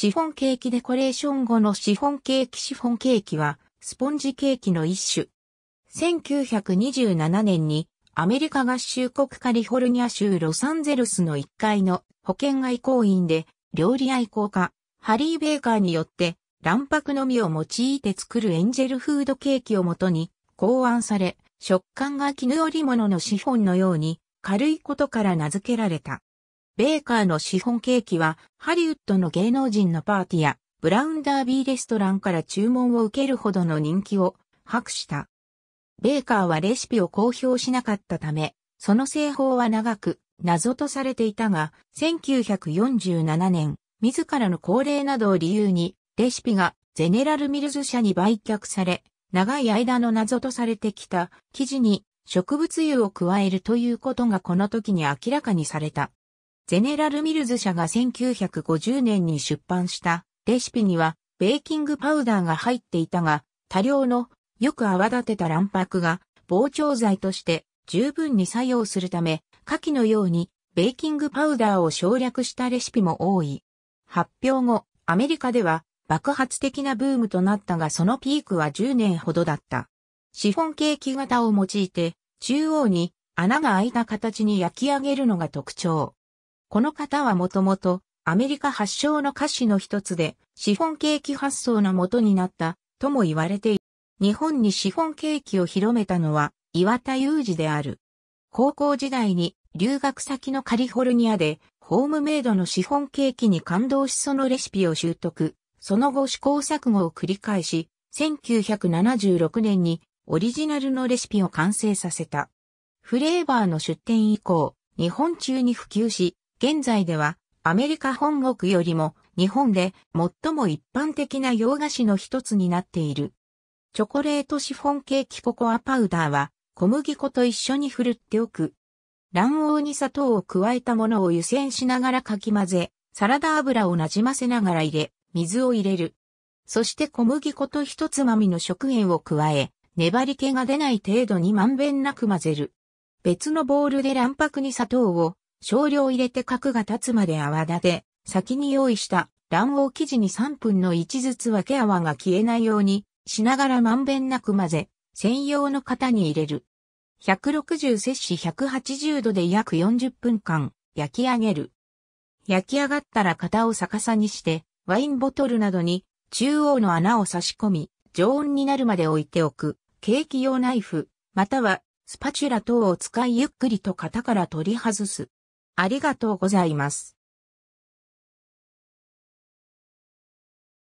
シフォンケーキデコレーション後のシフォンケーキシフォンケーキは、スポンジケーキの一種。1927年に、アメリカ合衆国カリフォルニア州ロサンゼルスの1階の保険外交院で、料理愛好家、ハリー・ベーカーによって、卵白のみを用いて作るエンジェルフードケーキをもとに、考案され、食感が絹織物のシフォンのように、軽いことから名付けられた。ベーカーのシフォンケーキは、ハリウッドの芸能人のパーティーや、ブラウンダービーレストランから注文を受けるほどの人気を博した。ベーカーはレシピを公表しなかったため、その製法は長く謎とされていたが、1947年、自らの高齢などを理由に、レシピがゼネラルミルズ社に売却され、長い間の謎とされてきた生地に植物油を加えるということがこの時に明らかにされた。ゼネラル・ミルズ社が1950年に出版したレシピにはベーキングパウダーが入っていたが、多量のよく泡立てた卵白が膨張剤として十分に作用するため、下記のようにベーキングパウダーを省略したレシピも多い。発表後、アメリカでは爆発的なブームとなったがそのピークは10年ほどだった。シフォンケーキ型を用いて中央に穴が開いた形に焼き上げるのが特徴。この方はもともとアメリカ発祥の歌詞の一つで、シフォンケーキ発想の元になったとも言われている。日本にシフォンケーキを広めたのは岩田裕二である。高校時代に留学先のカリフォルニアでホームメイドのシフォンケーキに感動しそのレシピを習得。その後試行錯誤を繰り返し、1976年にオリジナルのレシピを完成させた。フレーバーの出店以降、日本中に普及し、現在ではアメリカ本国よりも日本で最も一般的な洋菓子の一つになっている。チョコレートシフォンケーキココアパウダーは小麦粉と一緒にふるっておく。卵黄に砂糖を加えたものを湯煎しながらかき混ぜ、サラダ油をなじませながら入れ、水を入れる。そして小麦粉と一つまみの食塩を加え、粘り気が出ない程度にまんべんなく混ぜる。別のボウルで卵白に砂糖を、少量入れて角が立つまで泡立て、先に用意した卵黄生地に3分の1ずつ分け泡が消えないようにしながらまんべんなく混ぜ、専用の型に入れる。160摂氏180度で約40分間焼き上げる。焼き上がったら型を逆さにして、ワインボトルなどに中央の穴を差し込み、常温になるまで置いておく。ケーキ用ナイフ、またはスパチュラ等を使いゆっくりと型から取り外す。ありがとうございます。